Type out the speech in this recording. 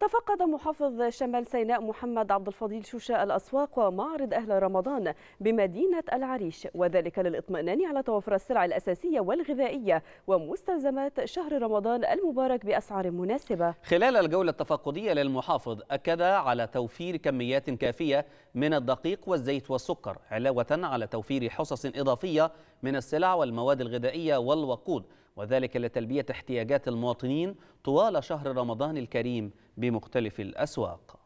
تفقد محافظ شمال سيناء محمد عبد الفضيل شوشاء الأسواق ومعرض أهل رمضان بمدينة العريش وذلك للإطمئنان على توفر السلع الأساسية والغذائية ومستلزمات شهر رمضان المبارك بأسعار مناسبة خلال الجولة التفقدية للمحافظ أكد على توفير كميات كافية من الدقيق والزيت والسكر علاوة على توفير حصص إضافية من السلع والمواد الغذائية والوقود وذلك لتلبية احتياجات المواطنين طوال شهر رمضان الكريم بمختلف الأسواق